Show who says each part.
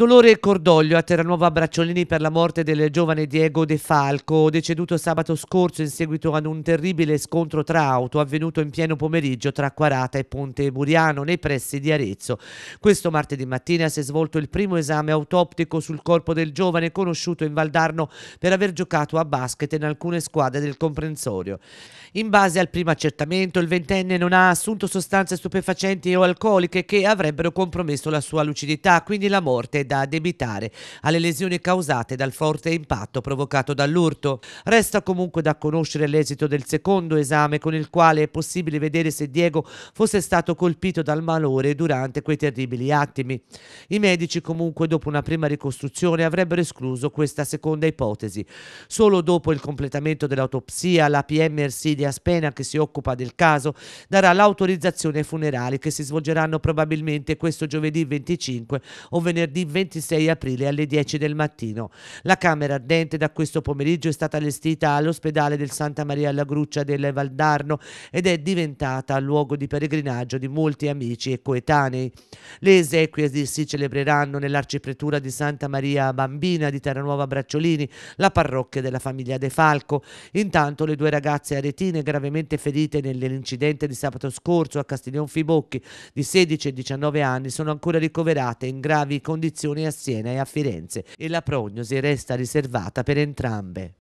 Speaker 1: Dolore e cordoglio a Terranuova Bracciolini per la morte del giovane Diego De Falco, deceduto sabato scorso in seguito ad un terribile scontro tra auto avvenuto in pieno pomeriggio tra Quarata e Ponte Buriano nei pressi di Arezzo. Questo martedì mattina si è svolto il primo esame autoptico sul corpo del giovane conosciuto in Valdarno per aver giocato a basket in alcune squadre del comprensorio. In base al primo accertamento il ventenne non ha assunto sostanze stupefacenti o alcoliche che avrebbero compromesso la sua lucidità, quindi la morte da addebitare alle lesioni causate dal forte impatto provocato dall'urto. Resta comunque da conoscere l'esito del secondo esame con il quale è possibile vedere se Diego fosse stato colpito dal malore durante quei terribili attimi. I medici comunque dopo una prima ricostruzione avrebbero escluso questa seconda ipotesi. Solo dopo il completamento dell'autopsia la PM Ersilia Spena che si occupa del caso darà l'autorizzazione ai funerali che si svolgeranno probabilmente questo giovedì 25 o venerdì 26 26 aprile alle 10 del mattino. La camera ardente da questo pomeriggio è stata allestita all'ospedale del Santa Maria alla Gruccia del Valdarno ed è diventata luogo di peregrinaggio di molti amici e coetanei. Le esequie si celebreranno nell'arcipretura di Santa Maria Bambina di Terranuova Bracciolini, la parrocchia della famiglia De Falco. Intanto le due ragazze aretine gravemente ferite nell'incidente di sabato scorso a Castiglion Fibocchi di 16 e 19 anni sono ancora ricoverate in gravi condizioni esposizioni a Siena e a Firenze e la prognosi resta riservata per entrambe.